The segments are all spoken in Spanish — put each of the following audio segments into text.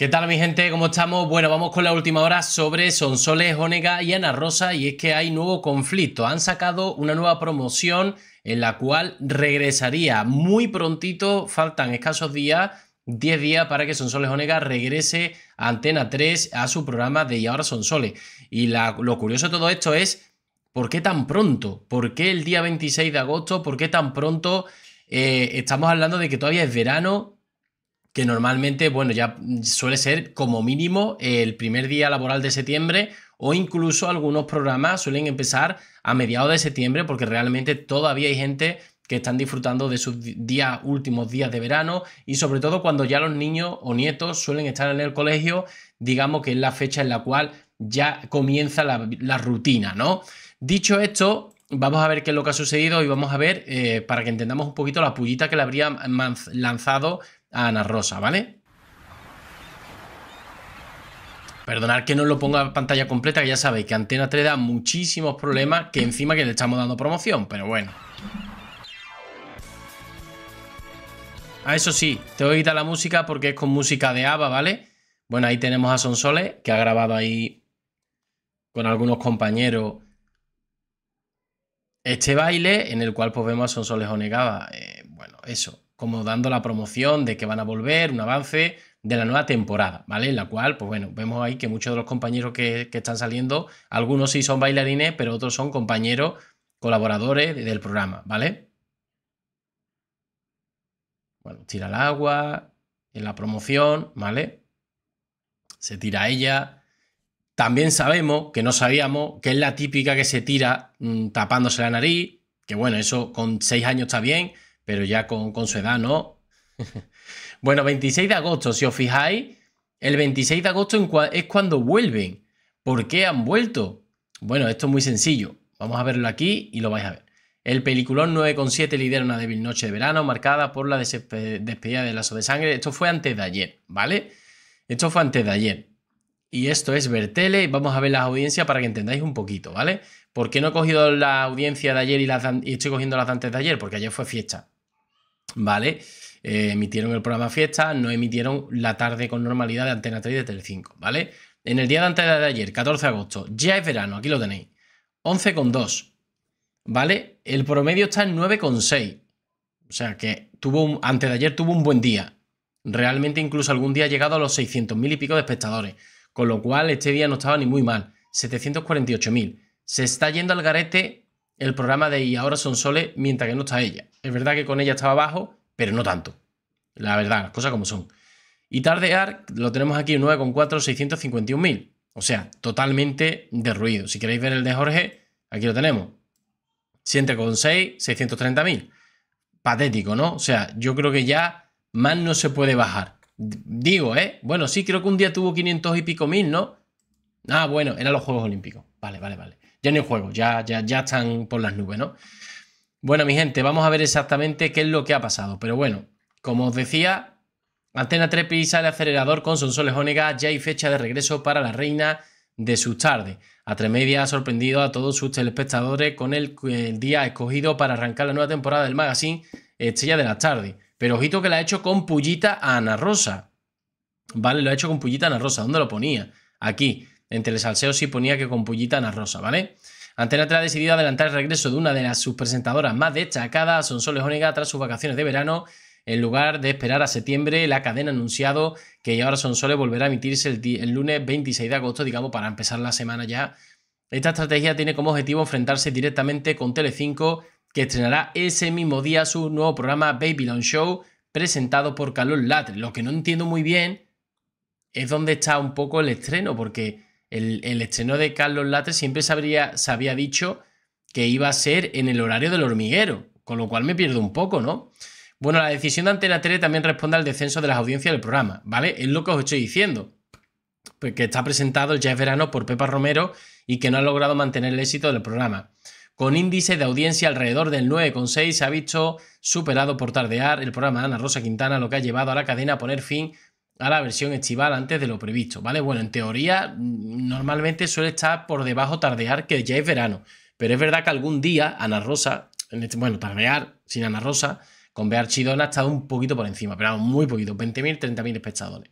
¿Qué tal mi gente? ¿Cómo estamos? Bueno, vamos con la última hora sobre Sonsoles, Onega y Ana Rosa y es que hay nuevo conflicto. Han sacado una nueva promoción en la cual regresaría muy prontito, faltan escasos días, 10 días para que Sonsoles Onega regrese a Antena 3 a su programa de Y ahora Sonsoles. Y lo curioso de todo esto es, ¿por qué tan pronto? ¿Por qué el día 26 de agosto? ¿Por qué tan pronto? Eh, estamos hablando de que todavía es verano, que normalmente, bueno, ya suele ser como mínimo el primer día laboral de septiembre o incluso algunos programas suelen empezar a mediados de septiembre porque realmente todavía hay gente que están disfrutando de sus días, últimos días de verano y sobre todo cuando ya los niños o nietos suelen estar en el colegio, digamos que es la fecha en la cual ya comienza la, rutina, ¿no? Dicho esto, vamos a ver qué es lo que ha sucedido y vamos a ver, eh, para que entendamos un poquito la pullita que le habría lanzado Ana Rosa, ¿vale? Perdonad que no lo ponga a pantalla completa, que ya sabéis que Antena 3 da muchísimos problemas que encima que le estamos dando promoción, pero bueno. A ah, eso sí, te voy a quitar la música porque es con música de ABBA, ¿vale? Bueno, ahí tenemos a Sonsoles, que ha grabado ahí con algunos compañeros este baile, en el cual pues, vemos a Sonsoles Onegaba. Eh, bueno, eso como dando la promoción de que van a volver, un avance de la nueva temporada, ¿vale? En la cual, pues bueno, vemos ahí que muchos de los compañeros que, están saliendo, algunos sí son bailarines, pero otros son compañeros, colaboradores del programa, ¿vale? Bueno, tira el agua, en la promoción, ¿vale? Se tira ella, también sabemos, que no sabíamos, que es la típica que se tira mm, tapándose la nariz, que bueno, eso con seis años está bien, pero ya con, su edad, ¿no? bueno, 26 de agosto, si os fijáis, el 26 de agosto es cuando vuelven. ¿Por qué han vuelto? Bueno, esto es muy sencillo. Vamos a verlo aquí y lo vais a ver. El peliculón 9,7 lidera una débil noche de verano marcada por la despedida del lazo de sangre. Esto fue antes de ayer, ¿vale? Esto fue antes de ayer. Y esto es Vertele. Vamos a ver las audiencias para que entendáis un poquito, ¿vale? ¿Por qué no he cogido la audiencia de ayer y, y estoy cogiendo las de antes de ayer? Porque ayer fue fiesta. ¿vale? Eh, emitieron el programa Fiesta, no emitieron la tarde con normalidad de Antena 3 de Telecinco, ¿vale? En el día de antes de ayer, 14 de agosto, ya es verano, aquí lo tenéis, 11,2, ¿vale? El promedio está en 9,6, o sea que tuvo un, antes de ayer tuvo un buen día, realmente incluso algún día ha llegado a los 600.000 y pico de espectadores, con lo cual este día no estaba ni muy mal, 748.000. Se está yendo al garete el programa de Y ahora son sole mientras que no está ella. Es verdad que con ella estaba bajo, pero no tanto. La verdad, las cosas como son. Y Tardear lo tenemos aquí 9,4, mil. O sea, totalmente derruido. Si queréis ver el de Jorge, aquí lo tenemos. 7,6, 630.000. Patético, ¿no? O sea, yo creo que ya más no se puede bajar. Digo, ¿eh? Bueno, sí, creo que un día tuvo 500 y pico mil, ¿no? Ah, bueno, eran los Juegos Olímpicos. Vale, vale, vale ya no hay juego, ya, ya, están por las nubes, ¿no? Bueno, mi gente, vamos a ver exactamente qué es lo que ha pasado. Pero bueno, como os decía, Antena 3 pisa acelerador con Sonsoles Onega, ya hay fecha de regreso para la reina de sus tardes. Atremedia ha sorprendido a todos sus telespectadores con el, día escogido para arrancar la nueva temporada del magazine Estrella de las Tardes. Pero ojito que la ha hecho con pullita Ana Rosa. Vale, lo ha hecho con pullita Ana Rosa. ¿Dónde lo ponía? Aquí. Entre el Telesalseo sí ponía que con Pullita Ana Rosa, ¿vale? Antena 3 ha decidido adelantar el regreso de una de las sus presentadoras más destacadas, Sonsoles Onega, tras sus vacaciones de verano. En lugar de esperar a septiembre, la cadena ha anunciado que ya ahora Sonsoles volverá a emitirse el, lunes 26 de agosto, digamos, para empezar la semana ya. Esta estrategia tiene como objetivo enfrentarse directamente con Telecinco, que estrenará ese mismo día su nuevo programa Babylon Show, presentado por Carlos Latre. Lo que no entiendo muy bien es dónde está un poco el estreno, porque el, estreno de Carlos Latre siempre se, había dicho que iba a ser en el horario del hormiguero, con lo cual me pierdo un poco, ¿no? Bueno, la decisión de Antena Tele también responde al descenso de las audiencias del programa, ¿vale? Es lo que os estoy diciendo. Pues que está presentado ya es verano por Pepa Romero y que no ha logrado mantener el éxito del programa. Con índice de audiencia alrededor del 9,6 se ha visto superado por tardear el programa Ana Rosa Quintana, lo que ha llevado a la cadena a poner fin a la versión estival antes de lo previsto, ¿vale? Bueno, en teoría normalmente suele estar por debajo tardear que ya es verano, pero es verdad que algún día Ana Rosa, este, bueno, tardear sin Ana Rosa, con Bear Chidona ha estado un poquito por encima, pero muy poquito, 20.000, 30.000 espectadores.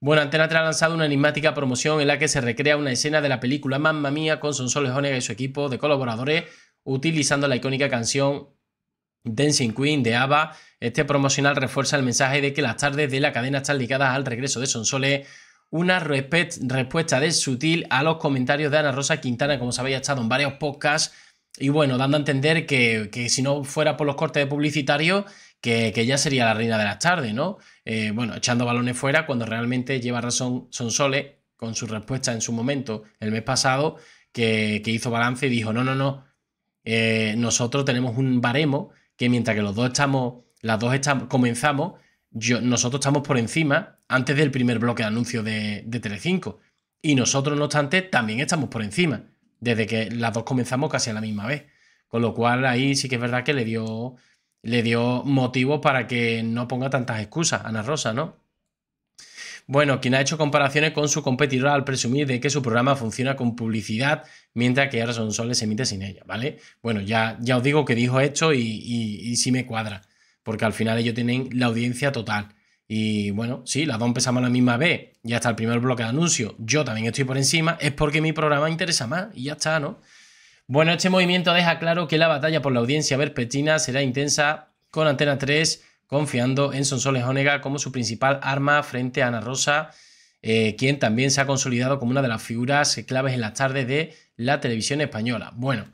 Bueno, Antena 3 ha lanzado una enigmática promoción en la que se recrea una escena de la película Mamma Mía con Sonsoles Onega y su equipo de colaboradores utilizando la icónica canción Dancing Queen de ABBA. Este promocional refuerza el mensaje de que las tardes de la cadena están ligadas al regreso de Sonsole. Una respuesta de sutil a los comentarios de Ana Rosa Quintana, como se había estado en varios podcasts. Y bueno, dando a entender que, si no fuera por los cortes publicitarios, que, que, ya sería la reina de las tardes, ¿no? Eh, bueno, echando balones fuera cuando realmente lleva razón Sonsole con su respuesta en su momento el mes pasado, que, hizo balance y dijo, no, no, no, eh, nosotros tenemos un baremo que mientras que los dos estamos, las dos comenzamos, yo, nosotros estamos por encima antes del primer bloque de anuncio de, de Telecinco. Y nosotros, no obstante, también estamos por encima, desde que las dos comenzamos casi a la misma vez. Con lo cual ahí sí que es verdad que le dio, le dio motivo para que no ponga tantas excusas a Ana Rosa, ¿no? Bueno, quien ha hecho comparaciones con su competidor al presumir de que su programa funciona con publicidad mientras que son Soles se emite sin ella, ¿vale? Bueno, ya, ya os digo que dijo esto y, y, sí me cuadra, porque al final ellos tienen la audiencia total. Y bueno, sí, las dos empezamos a la misma vez y hasta el primer bloque de anuncio yo también estoy por encima, es porque mi programa interesa más y ya está, ¿no? Bueno, este movimiento deja claro que la batalla por la audiencia verpetina será intensa con Antena 3 confiando en Sonsoles Onega como su principal arma frente a Ana Rosa, eh, quien también se ha consolidado como una de las figuras claves en las tardes de la televisión española. Bueno,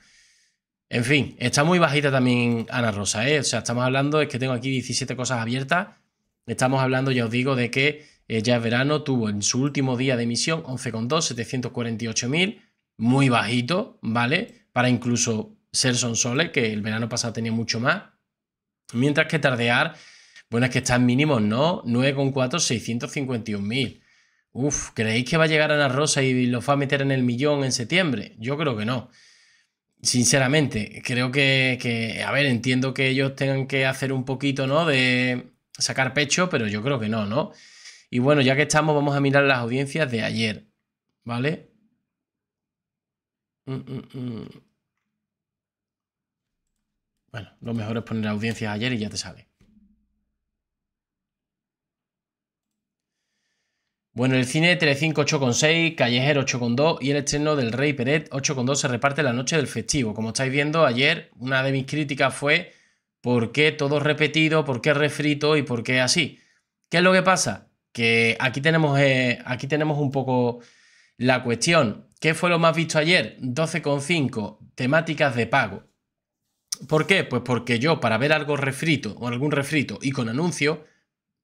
en fin, está muy bajita también Ana Rosa, ¿eh? O sea, estamos hablando, es que tengo aquí 17 cosas abiertas. Estamos hablando, ya os digo, de que eh, ya es verano, tuvo en su último día de emisión 11,2, 748.000, muy bajito, ¿vale? Para incluso ser Sonsoles, que el verano pasado tenía mucho más. Mientras que tardear, bueno, es que están mínimos, ¿no? 9,4, 651.000. Uf, ¿creéis que va a llegar a la Rosa y los va a meter en el millón en septiembre? Yo creo que no. Sinceramente, creo que, a ver, entiendo que ellos tengan que hacer un poquito, ¿no? De sacar pecho, pero yo creo que no, ¿no? Y bueno, ya que estamos, vamos a mirar las audiencias de ayer, ¿vale? Mmm... Bueno, lo mejor es poner audiencias ayer y ya te sale. Bueno, el cine 358,6, Callejero 8,2 y el estreno del Rey Peret 8,2 se reparte la noche del festivo. Como estáis viendo, ayer una de mis críticas fue por qué todo repetido, por qué refrito y por qué así. ¿Qué es lo que pasa? Que aquí tenemos, eh, aquí tenemos un poco la cuestión. ¿Qué fue lo más visto ayer? 12,5, temáticas de pago. ¿Por qué? Pues porque yo para ver algo refrito o algún refrito y con anuncio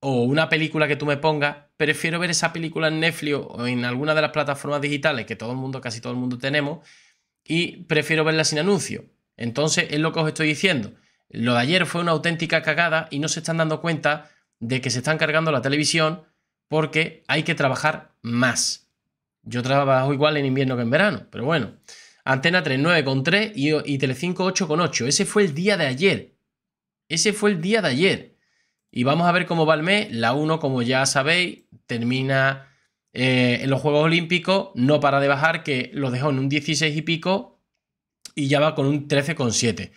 o una película que tú me pongas, prefiero ver esa película en Netflix o en alguna de las plataformas digitales que todo el mundo, casi todo el mundo tenemos y prefiero verla sin anuncio. Entonces es lo que os estoy diciendo. Lo de ayer fue una auténtica cagada y no se están dando cuenta de que se están cargando la televisión porque hay que trabajar más. Yo trabajo igual en invierno que en verano, pero bueno. Antena 3 9,3 y, ocho con 8,8. Ese fue el día de ayer. Ese fue el día de ayer. Y vamos a ver cómo va el mes. La 1, como ya sabéis, termina eh, en los Juegos Olímpicos, no para de bajar, que lo dejó en un 16 y pico y ya va con un 13,7.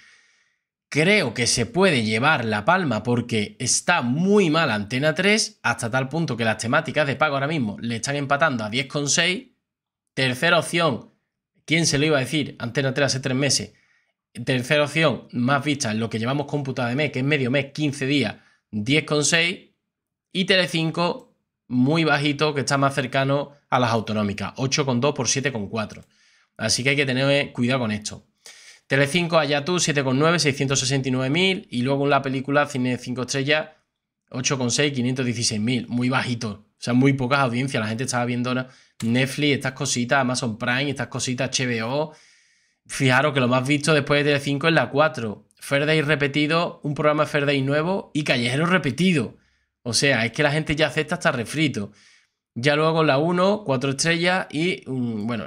Creo que se puede llevar la palma porque está muy mal Antena 3, hasta tal punto que las temáticas de pago ahora mismo le están empatando a 10,6. Tercera opción, ¿Quién se lo iba a decir? Antena 3 hace tres meses. Tercera opción, más en lo que llevamos computada de mes, que es medio mes, 15 días, 10,6. Y Tele5, muy bajito, que está más cercano a las autonómicas, 8,2 por 7,4. Así que hay que tener cuidado con esto. Tele5, allá tú, 7,9, 669.000. Y luego en la película Cine 5 Estrellas, 8,6, 516.000. Muy bajito. O sea, muy pocas audiencias. La gente estaba viendo Netflix, estas cositas, Amazon Prime, estas cositas, HBO. Fijaros que lo más visto después de 5 es la 4. Ferday repetido, un programa Ferday nuevo y Callejero repetido. O sea, es que la gente ya acepta hasta refrito. Ya luego la 1, 4 estrellas y, mm, bueno,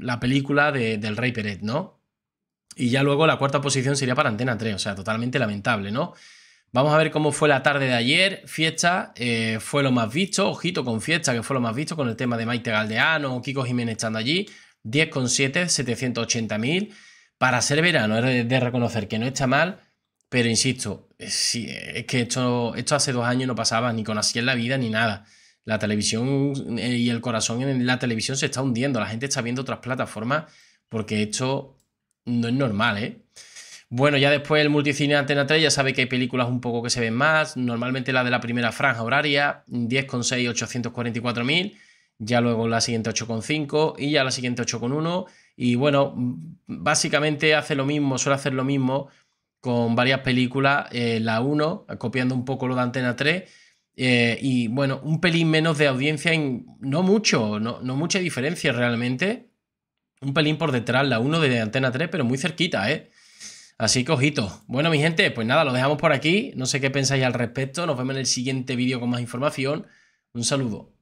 la película del Rey Pérez, ¿no? Y ya luego la cuarta posición sería para Antena 3, o sea, totalmente lamentable, ¿no? Vamos a ver cómo fue la tarde de ayer. Fiesta eh, fue lo más visto. Ojito con Fiesta, que fue lo más visto con el tema de Maite Galdeano, Kiko Jiménez estando allí. 10,7, 780.000. Para ser verano, es de reconocer que no está mal, pero insisto, eh, es que esto, esto hace dos años no pasaba ni con así en la vida ni nada. La televisión eh, y el corazón en la televisión se está hundiendo. La gente está viendo otras plataformas porque esto no es normal, ¿eh? Bueno, ya después el multicine Antena 3 ya sabe que hay películas un poco que se ven más, normalmente la de la primera franja horaria, 10,6, 844.000, ya luego la siguiente 8,5 y ya la siguiente 8,1 y bueno, básicamente hace lo mismo, suele hacer lo mismo con varias películas, eh, la 1, copiando un poco lo de Antena 3 eh, y bueno, un pelín menos de audiencia, no mucho, no, no mucha diferencia realmente, un pelín por detrás la 1 de Antena 3, pero muy cerquita, ¿eh? Así que Bueno, mi gente, pues nada, lo dejamos por aquí. No sé qué pensáis al respecto. Nos vemos en el siguiente vídeo con más información. Un saludo.